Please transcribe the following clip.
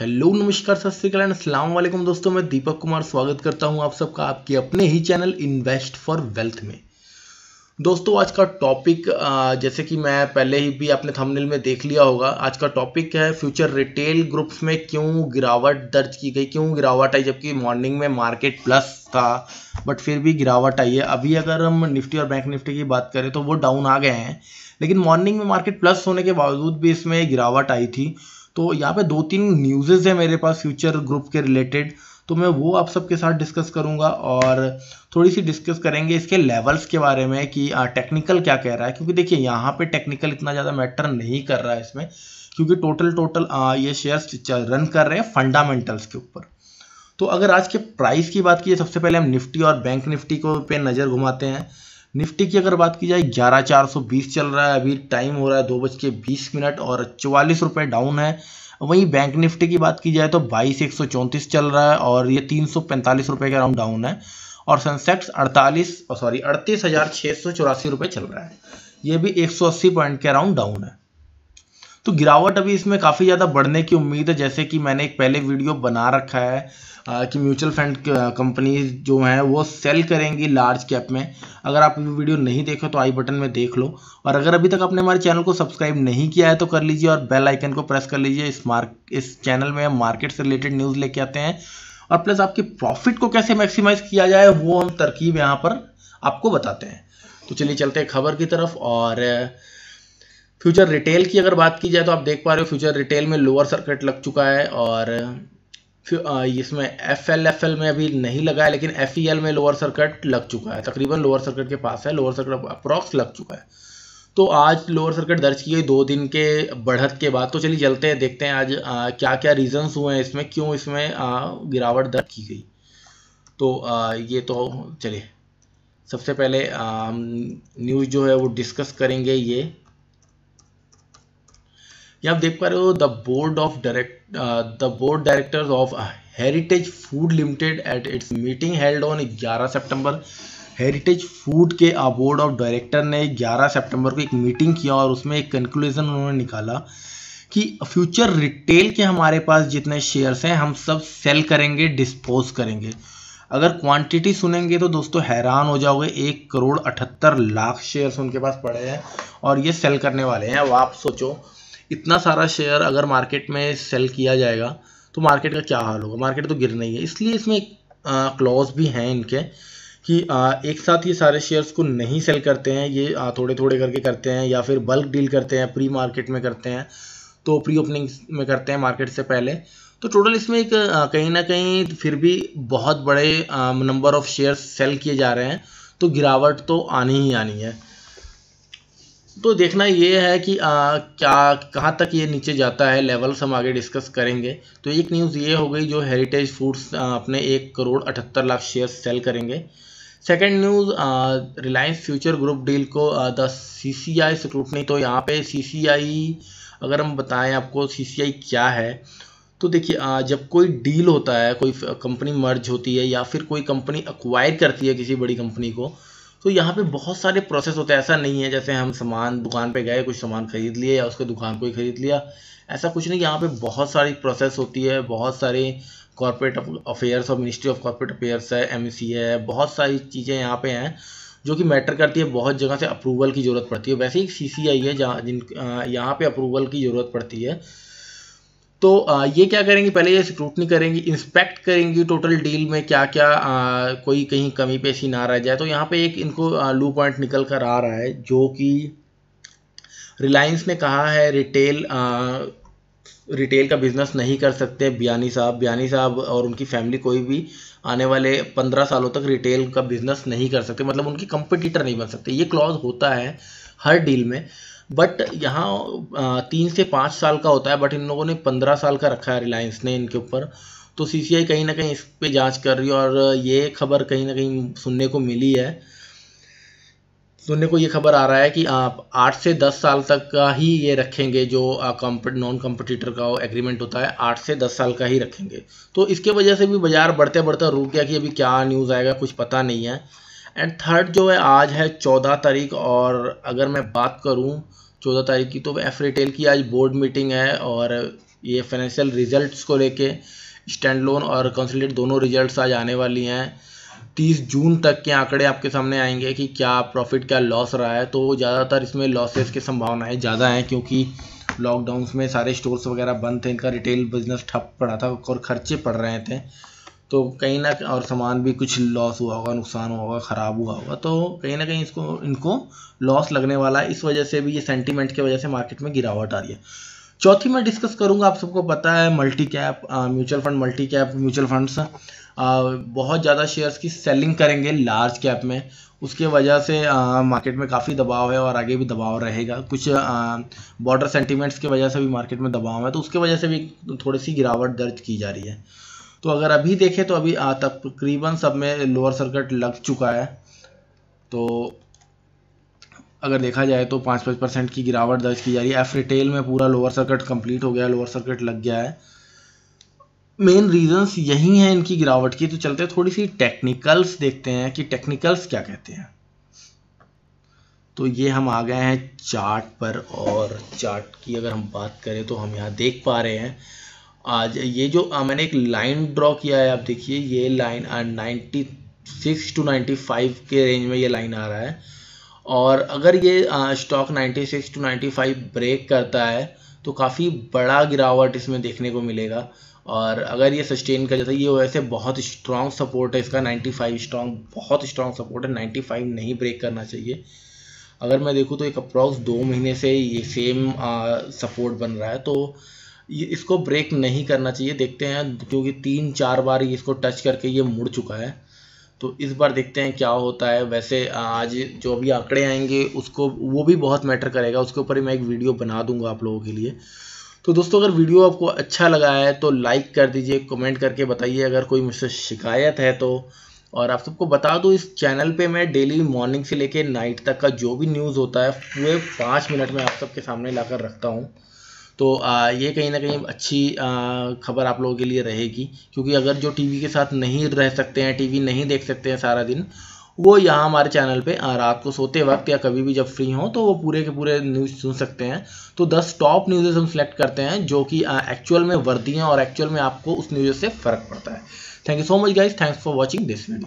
hello नमस्कार सत श्रीकाल एंड अस्सलाम वालेकुम दोस्तों मैं दीपक कुमार स्वागत करता हूं आप सबका आपके अपने ही चैनल इन्वेस्ट फॉर वेल्थ में दोस्तों आज का टॉपिक जैसे कि मैं पहले ही भी अपने थंबनेल में देख लिया होगा आज का टॉपिक है फ्यूचर रिटेल ग्रुप्स में क्यों गिरावट दर्ज की गई क्यों गिरावट आई जबकि मॉर्निंग में मार्केट प्लस था बट फिर भी गिरावट आई है अभी अगर हम निफ्टी और बैंक निफ्टी की बात करें तो वो डाउन आ गए हैं लेकिन मॉर्निंग में मार्केट प्लस होने के बावजूद भी इसमें गिरावट आई थी तो यहाँ पे दो तीन न्यूज़ेज़ है मेरे पास फ्यूचर ग्रुप के रिलेटेड तो मैं वो आप सबके साथ डिस्कस करूँगा और थोड़ी सी डिस्कस करेंगे इसके लेवल्स के बारे में कि आ, टेक्निकल क्या कह रहा है क्योंकि देखिए यहाँ पे टेक्निकल इतना ज़्यादा मैटर नहीं कर रहा है इसमें क्योंकि टोटल टोटल आ, ये शेयर्स रन कर रहे हैं फंडामेंटल्स के ऊपर तो अगर आज के प्राइस की बात की सबसे पहले हम निफ्टी और बैंक निफ्टी को पे नज़र घुमाते हैं निफ्टी की अगर बात की जाए ग्यारह चार सौ बीस चल रहा है अभी टाइम हो रहा है दो बज के बीस मिनट और चौवालीस रुपये डाउन है वहीं बैंक निफ्टी की बात की जाए तो बाईस एक सौ चौंतीस चल रहा है और ये तीन सौ पैंतालीस रुपये के अराउंड डाउन है और सनसेक्स अड़तालीस सॉरी oh, अड़तीस हज़ार छः सौ चौरासी रुपये चल रहा है ये भी एक सौ अस्सी पॉइंट के अराउंड डाउन है तो गिरावट अभी इसमें काफ़ी ज़्यादा बढ़ने की उम्मीद है जैसे कि मैंने एक पहले वीडियो बना रखा है आ, कि म्यूचुअल फंड कंपनीज जो हैं वो सेल करेंगी लार्ज कैप में अगर आप वीडियो नहीं देखो तो आई बटन में देख लो और अगर अभी तक आपने हमारे चैनल को सब्सक्राइब नहीं किया है तो कर लीजिए और बेल आइकन को प्रेस कर लीजिए इस मार्क इस चैनल में हम मार्केट से रिलेटेड न्यूज़ लेके आते हैं और प्लस आपके प्रॉफिट को कैसे मैक्सिमाइज किया जाए वो हम तरकीब यहाँ पर आपको बताते हैं तो चलिए चलते हैं खबर की तरफ और फ्यूचर रिटेल की अगर बात की जाए तो आप देख पा रहे हो फ्यूचर रिटेल में लोअर सर्किट लग चुका है और इसमें एफ एल एफ एल में अभी नहीं लगा है लेकिन एफ ई एल में लोअर सर्किट लग चुका है तकरीबन लोअर सर्किट के पास है लोअर सर्किट अप्रॉक्स लग चुका है तो आज लोअर सर्किट दर्ज की गई दो दिन के बढ़त के बाद तो चलिए चलते हैं देखते हैं आज आ, क्या क्या रीजंस हुए हैं इसमें क्यों इसमें आ, गिरावट दर्ज की गई तो आ, ये तो चलिए सबसे पहले न्यूज़ जो है वो डिस्कस करेंगे ये ये आप देख पा रहे हो the board of direct the board directors of Heritage Food Limited at its meeting held on 11 सितंबर हेरिटेज फूड के बोर्ड ऑफ डायरेक्टर ने 11 सितंबर को एक मीटिंग किया और उसमें एक कंक्लूजन उन्होंने निकाला कि फ्यूचर रिटेल के हमारे पास जितने शेयर्स हैं हम सब सेल करेंगे डिस्पोज करेंगे अगर क्वांटिटी सुनेंगे तो दोस्तों हैरान हो जाओगे एक करोड़ अठहत्तर लाख शेयर्स उनके पास पड़े हैं और ये सेल करने वाले हैं अब आप सोचो इतना सारा शेयर अगर मार्केट में सेल किया जाएगा तो मार्केट का क्या हाल होगा मार्केट तो गिर नहीं है इसलिए इसमें क्लॉज भी हैं इनके कि आ, एक साथ ये सारे शेयर्स को नहीं सेल करते हैं ये आ, थोड़े थोड़े करके करते हैं या फिर बल्क डील करते हैं प्री मार्केट में करते हैं तो प्री ओपनिंग में करते हैं मार्केट से पहले तो टोटल इसमें एक कहीं ना कहीं फिर भी बहुत बड़े नंबर ऑफ़ शेयर्स सेल किए जा रहे हैं तो गिरावट तो आनी ही आनी है तो देखना ये है कि आ, क्या कहाँ तक ये नीचे जाता है लेवल्स हम आगे डिस्कस करेंगे तो एक न्यूज़ ये हो गई जो हेरिटेज फूड्स अपने एक करोड़ अठहत्तर लाख शेयर सेल करेंगे second news Reliance Future group deal को the C C I scrutiny तो यहाँ पे सी सी आई अगर हम बताएं आपको सी सी आई क्या है तो देखिए जब कोई डील होता है कोई कंपनी मर्ज होती है या फिर कोई कंपनी अक्वायर करती है किसी बड़ी कंपनी को तो यहाँ पे बहुत सारे प्रोसेस होते हैं ऐसा नहीं है जैसे हम सामान दुकान पे गए कुछ सामान खरीद लिए या उसके दुकान को ही खरीद लिया ऐसा कुछ नहीं यहाँ पे बहुत सारी प्रोसेस होती है बहुत सारे कॉरपोरेट अफेयर्स और मिनिस्ट्री ऑफ कॉरपोरेट अफेयर्स है एम है बहुत सारी चीज़ें यहाँ पे हैं जो कि मैटर करती है बहुत जगह से अप्रूवल की ज़रूरत पड़ती है वैसे ही सी है जहाँ जिन यहाँ पर अप्रूवल की ज़रूरत पड़ती है तो ये क्या करेंगी पहले ये स्क्रूटनी करेंगी इंस्पेक्ट करेंगी टोटल डील में क्या क्या आ, कोई कहीं कमी पेशी ना रह जाए तो यहाँ पे एक इनको लू पॉइंट निकल कर आ रहा है जो कि रिलायंस ने कहा है रिटेल आ, रिटेल का बिजनेस नहीं कर सकते बयानी साहब बयानी साहब और उनकी फैमिली कोई भी आने वाले पंद्रह सालों तक रिटेल का बिजनेस नहीं कर सकते मतलब उनकी कंपटीटर नहीं बन सकते ये क्लॉज होता है हर डील में बट यहाँ तीन से पाँच साल का होता है बट इन लोगों ने पंद्रह साल का रखा है रिलायंस ने इनके ऊपर तो आई कहीं ना कहीं इस पर जाँच कर रही है और ये खबर कहीं ना कहीं सुनने को मिली है सुनने को ये खबर आ रहा है कि आप आठ से दस साल तक का ही ये रखेंगे जो नॉन कॉम्पिटिटर का एग्रीमेंट होता है आठ से दस साल का ही रखेंगे तो इसके वजह से भी बाजार बढ़ते बढ़ते रुक गया कि अभी क्या न्यूज़ आएगा कुछ पता नहीं है एंड थर्ड जो है आज है चौदह तारीख और अगर मैं बात करूँ चौदह तारीख की तो एफ रिटेल की आज बोर्ड मीटिंग है और ये फाइनेंशियल रिजल्ट्स को लेके स्टैंड लोन और कंसल्टेट दोनों रिजल्ट्स आज आने वाली हैं तीस जून तक के आंकड़े आपके सामने आएंगे कि क्या प्रॉफिट क्या लॉस रहा है तो ज़्यादातर इसमें लॉसेस की संभावनाएं ज़्यादा हैं क्योंकि लॉकडाउन में सारे स्टोर्स वगैरह बंद थे इनका रिटेल बिजनेस ठप पड़ा था और खर्चे पड़ रहे थे तो कहीं ना और सामान भी कुछ लॉस हुआ होगा नुकसान हुआ होगा ख़राब हुआ होगा तो कहीं ना कहीं इसको इनको लॉस लगने वाला है इस वजह से भी ये सेंटीमेंट की वजह से मार्केट में गिरावट आ रही है चौथी मैं डिस्कस करूंगा आप सबको पता है multi cap mutual fund multi cap mutual funds बहुत ज़्यादा शेयर्स की सेलिंग करेंगे लार्ज कैप में उसके वजह से आ, मार्केट में काफ़ी दबाव है और आगे भी दबाव रहेगा कुछ बॉर्डर सेंटीमेंट्स की वजह से भी मार्केट में दबाव है तो उसके वजह से भी थोड़ी सी गिरावट दर्ज की जा रही है तो अगर अभी देखें तो अभी तकरीबन सब में लोअर सर्किट लग चुका है तो अगर देखा जाए तो पाँच पाँच परसेंट की गिरावट दर्ज की जा रही है एफ रिटेल में पूरा लोअर सर्किट कंप्लीट हो गया लोअर सर्किट लग गया है मेन रीजंस यही हैं इनकी गिरावट की तो चलते थोड़ी सी टेक्निकल्स देखते हैं कि टेक्निकल्स क्या कहते हैं तो ये हम आ गए हैं चार्ट पर और चार्ट की अगर हम बात करें तो हम यहाँ देख पा रहे हैं आज ये जो मैंने एक लाइन ड्रॉ किया है आप देखिए ये line ninety six to ninety five के रेंज में ये लाइन आ रहा है और अगर ये stock ninety six to ninety five break करता है तो काफ़ी बड़ा गिरावट इसमें देखने को मिलेगा और अगर ये सस्टेन कर जाता है ये वैसे बहुत स्ट्रॉन्ग सपोर्ट है इसका 95 स्ट्रॉन्ग बहुत स्ट्रॉन्ग सपोर्ट है फाइव नहीं ब्रेक करना चाहिए अगर मैं देखूँ तो एक अप्रॉक्स दो महीने से ये सेम सपोर्ट बन रहा है तो ये इसको ब्रेक नहीं करना चाहिए देखते हैं क्योंकि तीन चार बार इसको टच करके ये मुड़ चुका है तो इस बार देखते हैं क्या होता है वैसे आज जो भी आंकड़े आएंगे उसको वो भी बहुत मैटर करेगा उसके ऊपर ही मैं एक वीडियो बना दूंगा आप लोगों के लिए तो दोस्तों अगर वीडियो आपको अच्छा लगा है तो लाइक कर दीजिए कमेंट करके बताइए अगर कोई मुझसे शिकायत है तो और आप सबको बता दूँ इस चैनल पे मैं डेली मॉर्निंग से लेके नाइट तक का जो भी न्यूज़ होता है पूरे पाँच मिनट में आप सबके सामने लाकर रखता हूँ तो आ, ये कहीं ना कहीं अच्छी खबर आप लोगों के लिए रहेगी क्योंकि अगर जो टीवी के साथ नहीं रह सकते हैं टीवी नहीं देख सकते हैं सारा दिन वो यहाँ हमारे चैनल पे रात को सोते वक्त या कभी भी जब फ्री हो तो वो पूरे के पूरे न्यूज़ सुन सकते हैं तो 10 टॉप न्यूज़ेस हम सिलेक्ट करते हैं जो कि एक्चुअल में वर्दी हैं और एक्चुअल में आपको उस न्यूज़ से फ़र्क पड़ता है thank you so much guys thanks for watching this video